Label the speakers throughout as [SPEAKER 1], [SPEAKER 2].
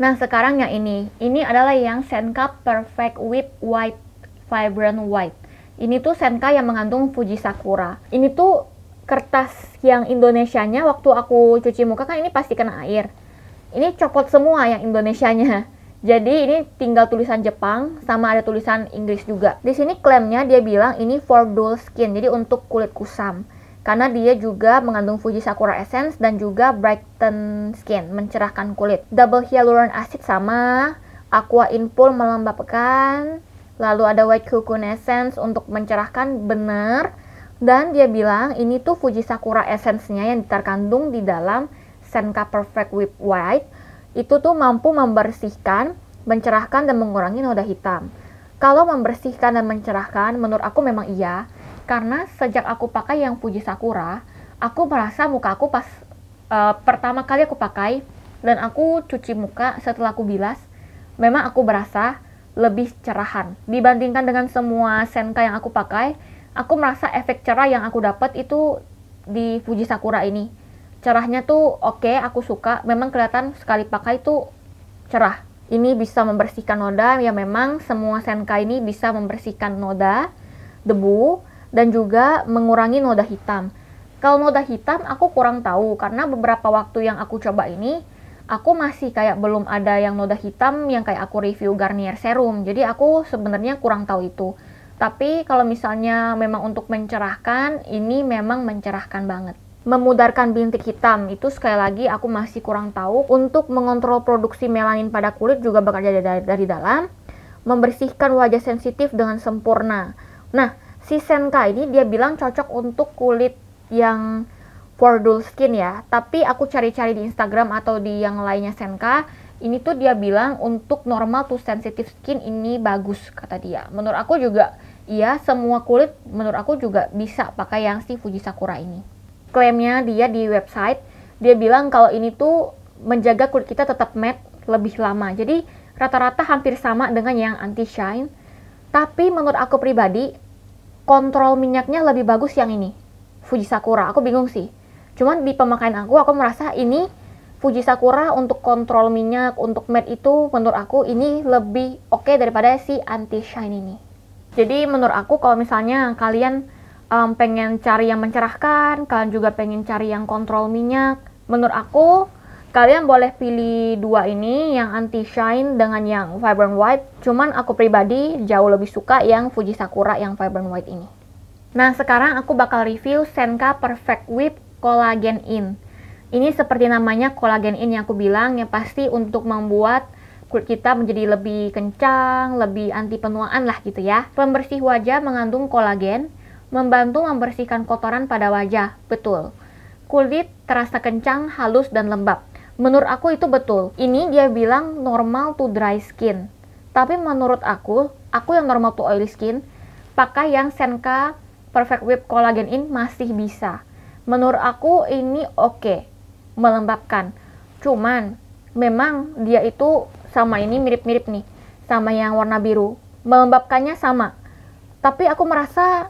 [SPEAKER 1] Nah, sekarang yang ini. Ini adalah yang Senka Perfect Whip White Vibrant White. Ini tuh Senka yang mengandung Fuji Sakura. Ini tuh kertas yang Indonesianya waktu aku cuci muka kan ini pasti kena air. Ini copot semua yang Indonesianya. Jadi ini tinggal tulisan Jepang sama ada tulisan Inggris juga. Di sini klaimnya dia bilang ini for dull skin, jadi untuk kulit kusam karena dia juga mengandung Fuji Sakura Essence dan juga Brighten Skin, mencerahkan kulit. Double Hyaluronic Acid sama, Aqua Inpool melembabkan, lalu ada White Cocoon Essence untuk mencerahkan benar, dan dia bilang ini tuh Fuji Sakura Essence-nya yang terkandung di dalam Senka Perfect Whip White, itu tuh mampu membersihkan, mencerahkan, dan mengurangi noda hitam. Kalau membersihkan dan mencerahkan, menurut aku memang iya, karena sejak aku pakai yang Fuji Sakura, aku merasa muka aku pas uh, pertama kali aku pakai dan aku cuci muka setelah aku bilas, memang aku berasa lebih cerahan. Dibandingkan dengan semua Senka yang aku pakai, aku merasa efek cerah yang aku dapat itu di Fuji Sakura ini. Cerahnya tuh oke, okay, aku suka. Memang kelihatan sekali pakai tuh cerah. Ini bisa membersihkan noda, ya memang semua Senka ini bisa membersihkan noda, debu, dan juga mengurangi noda hitam. Kalau noda hitam aku kurang tahu karena beberapa waktu yang aku coba ini aku masih kayak belum ada yang noda hitam yang kayak aku review Garnier serum. Jadi aku sebenarnya kurang tahu itu. Tapi kalau misalnya memang untuk mencerahkan, ini memang mencerahkan banget. Memudarkan bintik hitam itu sekali lagi aku masih kurang tahu. Untuk mengontrol produksi melanin pada kulit juga bekerja dari, dari dalam. Membersihkan wajah sensitif dengan sempurna. Nah, si Senka ini dia bilang cocok untuk kulit yang for dull Skin ya. Tapi aku cari-cari di Instagram atau di yang lainnya Senka, ini tuh dia bilang untuk normal to sensitive skin ini bagus kata dia. Menurut aku juga iya semua kulit menurut aku juga bisa pakai yang si Fuji Sakura ini. Klaimnya dia di website, dia bilang kalau ini tuh menjaga kulit kita tetap matte lebih lama. Jadi rata-rata hampir sama dengan yang anti shine. Tapi menurut aku pribadi, kontrol minyaknya lebih bagus yang ini Fuji Sakura aku bingung sih cuman di pemakaian aku aku merasa ini Fuji Sakura untuk kontrol minyak untuk matte itu menurut aku ini lebih oke okay daripada si anti shine ini jadi menurut aku kalau misalnya kalian um, pengen cari yang mencerahkan kalian juga pengen cari yang kontrol minyak menurut aku Kalian boleh pilih dua ini, yang anti shine dengan yang vibrant white. Cuman aku pribadi jauh lebih suka yang Fuji Sakura yang vibrant white ini. Nah, sekarang aku bakal review Senka Perfect Whip Collagen In. Ini seperti namanya collagen in yang aku bilang, yang pasti untuk membuat kulit kita menjadi lebih kencang, lebih anti penuaan lah gitu ya. Pembersih wajah mengandung kolagen, membantu membersihkan kotoran pada wajah, betul. Kulit terasa kencang, halus, dan lembab. Menurut aku itu betul. Ini dia bilang normal to dry skin. Tapi menurut aku, aku yang normal to oily skin, pakai yang Senka Perfect Whip Collagen In masih bisa. Menurut aku ini oke, okay, melembabkan. Cuman memang dia itu sama ini mirip-mirip nih, sama yang warna biru. Melembabkannya sama. Tapi aku merasa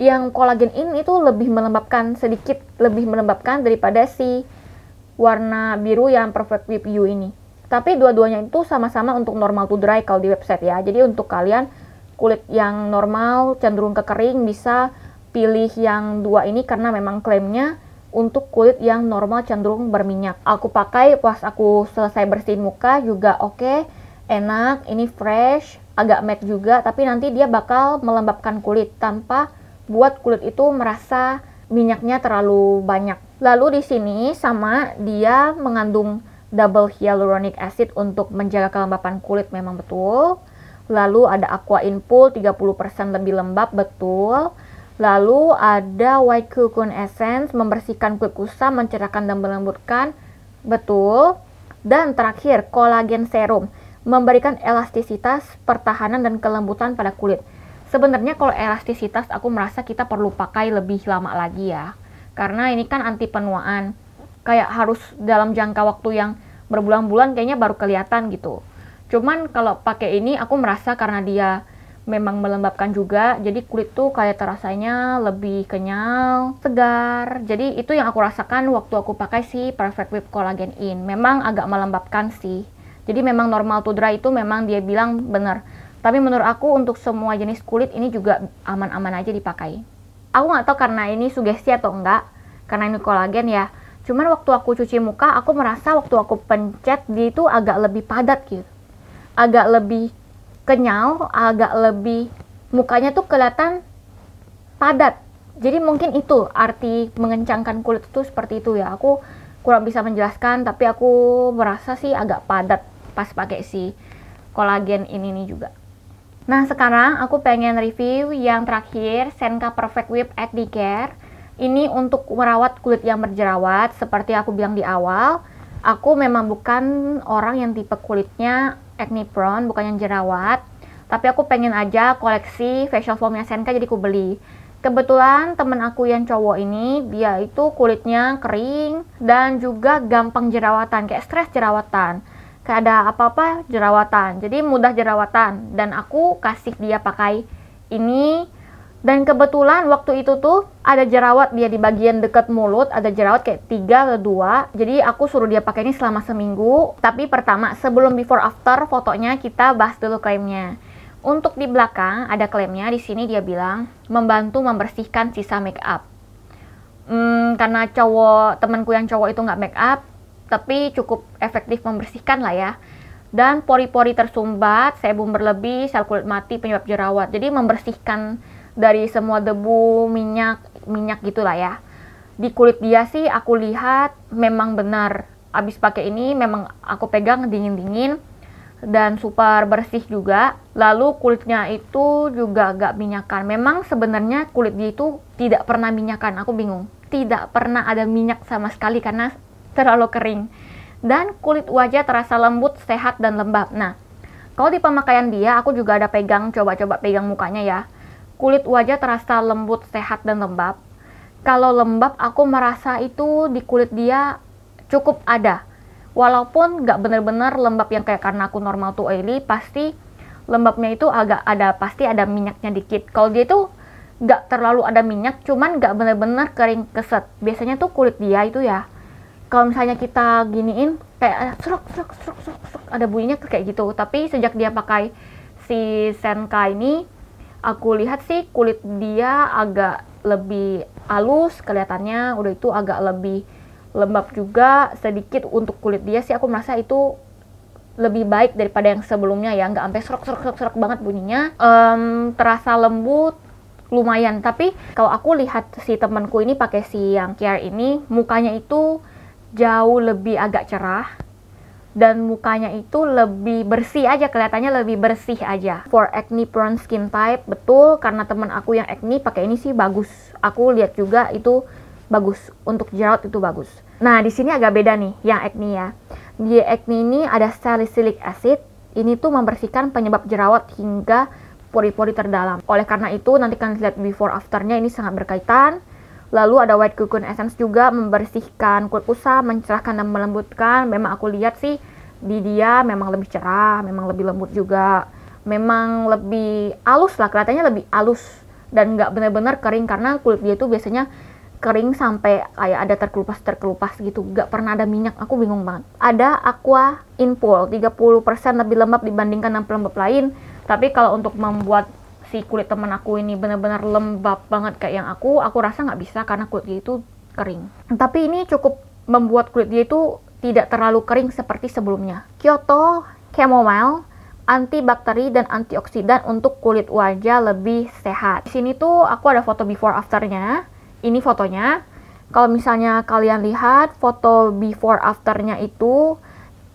[SPEAKER 1] yang Collagen in itu lebih melembabkan sedikit lebih melembabkan daripada si warna biru yang perfect with you ini. Tapi dua-duanya itu sama-sama untuk normal to dry kalau di website ya. Jadi untuk kalian kulit yang normal cenderung ke kering bisa pilih yang dua ini karena memang klaimnya untuk kulit yang normal cenderung berminyak. Aku pakai pas aku selesai bersihin muka juga oke, okay, enak, ini fresh, agak matte juga, tapi nanti dia bakal melembabkan kulit tanpa buat kulit itu merasa minyaknya terlalu banyak. Lalu di sini sama dia mengandung double hyaluronic acid untuk menjaga kelembapan kulit memang betul. Lalu ada aqua in 30% lebih lembab betul. Lalu ada white cocoon essence membersihkan kulit kusam, mencerahkan dan melembutkan. Betul. Dan terakhir, kolagen serum memberikan elastisitas, pertahanan dan kelembutan pada kulit. Sebenarnya kalau elastisitas aku merasa kita perlu pakai lebih lama lagi ya. Karena ini kan anti penuaan. Kayak harus dalam jangka waktu yang berbulan-bulan kayaknya baru kelihatan gitu. Cuman kalau pakai ini aku merasa karena dia memang melembabkan juga, jadi kulit tuh kayak terasanya lebih kenyal, segar. Jadi itu yang aku rasakan waktu aku pakai si Perfect Whip Collagen In. Memang agak melembabkan sih. Jadi memang normal to dry itu memang dia bilang bener tapi menurut aku untuk semua jenis kulit ini juga aman-aman aja dipakai. Aku nggak tahu karena ini sugesti atau enggak, karena ini kolagen ya. Cuman waktu aku cuci muka, aku merasa waktu aku pencet dia itu agak lebih padat gitu. Agak lebih kenyal, agak lebih mukanya tuh kelihatan padat. Jadi mungkin itu arti mengencangkan kulit itu seperti itu ya. Aku kurang bisa menjelaskan, tapi aku merasa sih agak padat pas pakai si kolagen ini nih juga. Nah, sekarang aku pengen review yang terakhir, Senka Perfect Whip Acne Care. Ini untuk merawat kulit yang berjerawat, seperti aku bilang di awal. Aku memang bukan orang yang tipe kulitnya acne prone, bukan yang jerawat. Tapi aku pengen aja koleksi facial foamnya Senka jadi aku beli. Kebetulan temen aku yang cowok ini, dia itu kulitnya kering dan juga gampang jerawatan, kayak stres jerawatan kayak ada apa-apa jerawatan jadi mudah jerawatan dan aku kasih dia pakai ini dan kebetulan waktu itu tuh ada jerawat dia di bagian dekat mulut ada jerawat kayak tiga atau 2 jadi aku suruh dia pakai ini selama seminggu tapi pertama sebelum before after fotonya kita bahas dulu klaimnya untuk di belakang ada klaimnya di sini dia bilang membantu membersihkan sisa make up hmm, karena cowok temanku yang cowok itu nggak make up tapi cukup efektif membersihkan lah ya. Dan pori-pori tersumbat, sebum berlebih, sel kulit mati, penyebab jerawat. Jadi membersihkan dari semua debu, minyak, minyak gitulah ya. Di kulit dia sih aku lihat memang benar. Abis pakai ini memang aku pegang dingin-dingin dan super bersih juga. Lalu kulitnya itu juga agak minyakan. Memang sebenarnya kulit dia itu tidak pernah minyakan. Aku bingung. Tidak pernah ada minyak sama sekali karena terlalu kering dan kulit wajah terasa lembut, sehat, dan lembab. Nah, kalau di pemakaian dia, aku juga ada pegang, coba-coba pegang mukanya ya. Kulit wajah terasa lembut, sehat, dan lembab. Kalau lembab, aku merasa itu di kulit dia cukup ada. Walaupun nggak bener-bener lembab yang kayak karena aku normal to oily, pasti lembabnya itu agak ada, pasti ada minyaknya dikit. Kalau dia itu nggak terlalu ada minyak, cuman nggak bener-bener kering keset. Biasanya tuh kulit dia itu ya, kalau misalnya kita giniin kayak ah, seruk seruk seruk seruk, ada bunyinya kayak gitu tapi sejak dia pakai si Senka ini aku lihat sih kulit dia agak lebih halus kelihatannya udah itu agak lebih lembab juga sedikit untuk kulit dia sih aku merasa itu lebih baik daripada yang sebelumnya ya nggak sampai serok serok serok serok banget bunyinya um, terasa lembut lumayan tapi kalau aku lihat si temanku ini pakai si yang care ini mukanya itu jauh lebih agak cerah dan mukanya itu lebih bersih aja kelihatannya lebih bersih aja for acne prone skin type betul karena teman aku yang acne pakai ini sih bagus aku lihat juga itu bagus untuk jerawat itu bagus nah di sini agak beda nih yang acne ya di acne ini ada salicylic acid ini tuh membersihkan penyebab jerawat hingga pori-pori terdalam oleh karena itu nanti kalian lihat before afternya ini sangat berkaitan Lalu ada White Cocoon Essence juga membersihkan kulit usah, mencerahkan dan melembutkan. Memang aku lihat sih di dia memang lebih cerah, memang lebih lembut juga. Memang lebih halus lah, kelihatannya lebih halus dan nggak benar-benar kering karena kulit dia itu biasanya kering sampai kayak ada terkelupas-terkelupas gitu. Gak pernah ada minyak, aku bingung banget. Ada Aqua In Pool, 30% lebih lembab dibandingkan dengan pelembab lain. Tapi kalau untuk membuat si kulit temen aku ini benar-benar lembab banget kayak yang aku, aku rasa nggak bisa karena kulit dia itu kering. Tapi ini cukup membuat kulit dia itu tidak terlalu kering seperti sebelumnya. Kyoto Chamomile antibakteri dan antioksidan untuk kulit wajah lebih sehat. Di sini tuh aku ada foto before afternya. Ini fotonya. Kalau misalnya kalian lihat foto before afternya itu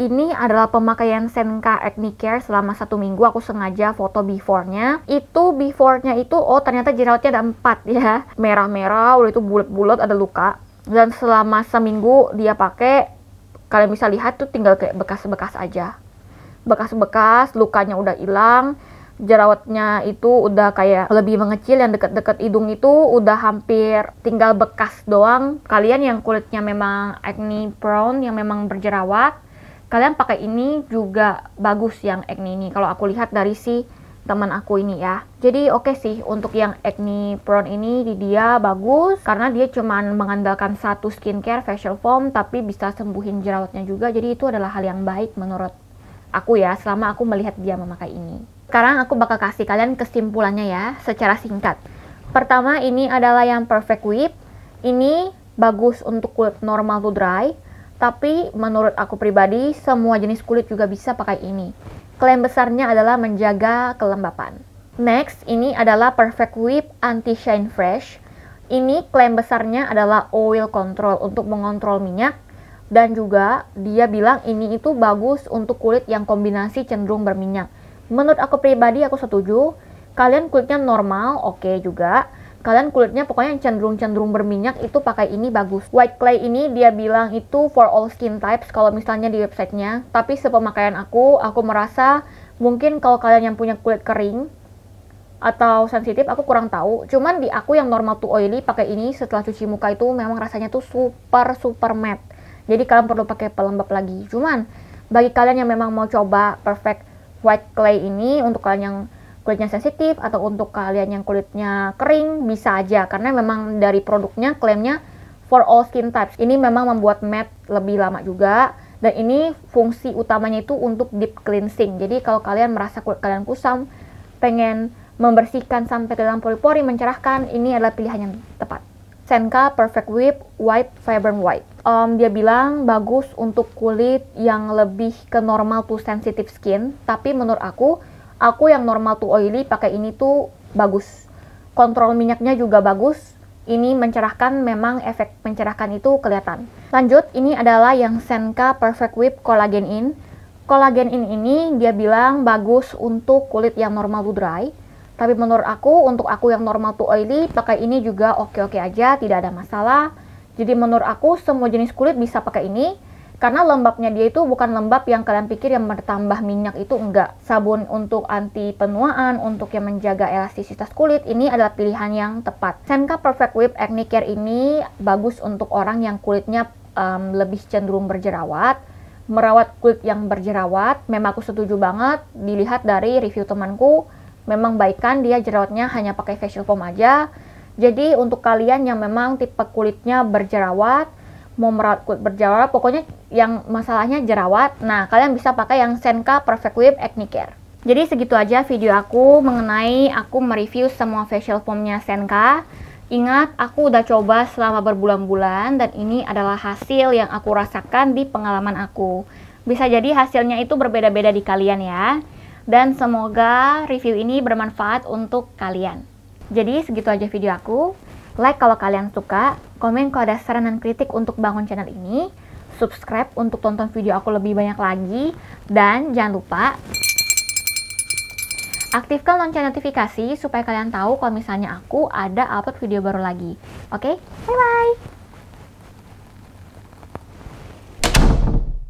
[SPEAKER 1] ini adalah pemakaian Senka Acne Care selama satu minggu aku sengaja foto before-nya itu before-nya itu oh ternyata jerawatnya ada empat ya merah-merah udah itu bulat-bulat ada luka dan selama seminggu dia pakai kalian bisa lihat tuh tinggal kayak bekas-bekas aja bekas-bekas lukanya udah hilang jerawatnya itu udah kayak lebih mengecil yang deket-deket hidung itu udah hampir tinggal bekas doang kalian yang kulitnya memang acne prone yang memang berjerawat kalian pakai ini juga bagus yang acne ini kalau aku lihat dari si teman aku ini ya. Jadi oke okay sih untuk yang acne prone ini di dia bagus karena dia cuman mengandalkan satu skincare facial foam tapi bisa sembuhin jerawatnya juga. Jadi itu adalah hal yang baik menurut aku ya selama aku melihat dia memakai ini. Sekarang aku bakal kasih kalian kesimpulannya ya secara singkat. Pertama ini adalah yang perfect whip. Ini bagus untuk kulit normal to dry tapi menurut aku pribadi, semua jenis kulit juga bisa pakai ini. Klaim besarnya adalah menjaga kelembapan. Next, ini adalah Perfect Whip Anti Shine Fresh. Ini klaim besarnya adalah oil control untuk mengontrol minyak dan juga dia bilang ini itu bagus untuk kulit yang kombinasi cenderung berminyak. Menurut aku pribadi aku setuju. Kalian kulitnya normal, oke okay juga kalian kulitnya pokoknya yang cenderung-cenderung berminyak itu pakai ini bagus. White clay ini dia bilang itu for all skin types kalau misalnya di websitenya. Tapi sepemakaian aku, aku merasa mungkin kalau kalian yang punya kulit kering atau sensitif aku kurang tahu. Cuman di aku yang normal to oily pakai ini setelah cuci muka itu memang rasanya tuh super super matte. Jadi kalian perlu pakai pelembab lagi. Cuman bagi kalian yang memang mau coba perfect white clay ini untuk kalian yang kulitnya sensitif atau untuk kalian yang kulitnya kering bisa aja karena memang dari produknya klaimnya for all skin types. Ini memang membuat matte lebih lama juga dan ini fungsi utamanya itu untuk deep cleansing. Jadi kalau kalian merasa kulit kalian kusam, pengen membersihkan sampai ke dalam pori-pori mencerahkan, ini adalah pilihan yang tepat. Senka Perfect Whip White fiber White. Um, dia bilang bagus untuk kulit yang lebih ke normal to sensitive skin, tapi menurut aku aku yang normal to oily pakai ini tuh bagus kontrol minyaknya juga bagus ini mencerahkan memang efek mencerahkan itu kelihatan lanjut ini adalah yang Senka Perfect Whip Collagen In Collagen In ini dia bilang bagus untuk kulit yang normal to dry tapi menurut aku untuk aku yang normal to oily pakai ini juga oke-oke aja tidak ada masalah jadi menurut aku semua jenis kulit bisa pakai ini karena lembabnya dia itu bukan lembab yang kalian pikir yang bertambah minyak itu enggak sabun untuk anti penuaan untuk yang menjaga elastisitas kulit ini adalah pilihan yang tepat Senka Perfect Whip Acne Care ini bagus untuk orang yang kulitnya um, lebih cenderung berjerawat merawat kulit yang berjerawat memang aku setuju banget dilihat dari review temanku memang baikan dia jerawatnya hanya pakai facial foam aja jadi untuk kalian yang memang tipe kulitnya berjerawat mau merawat kulit berjerawat pokoknya yang masalahnya jerawat nah kalian bisa pakai yang Senka Perfect Whip Acne Care jadi segitu aja video aku mengenai aku mereview semua facial foamnya Senka Ingat, aku udah coba selama berbulan-bulan dan ini adalah hasil yang aku rasakan di pengalaman aku. Bisa jadi hasilnya itu berbeda-beda di kalian ya. Dan semoga review ini bermanfaat untuk kalian. Jadi segitu aja video aku. Like kalau kalian suka, komen kalau ada saran dan kritik untuk bangun channel ini, subscribe untuk tonton video aku lebih banyak lagi, dan jangan lupa aktifkan lonceng notifikasi supaya kalian tahu kalau misalnya aku ada upload video baru lagi. Oke, okay? bye-bye!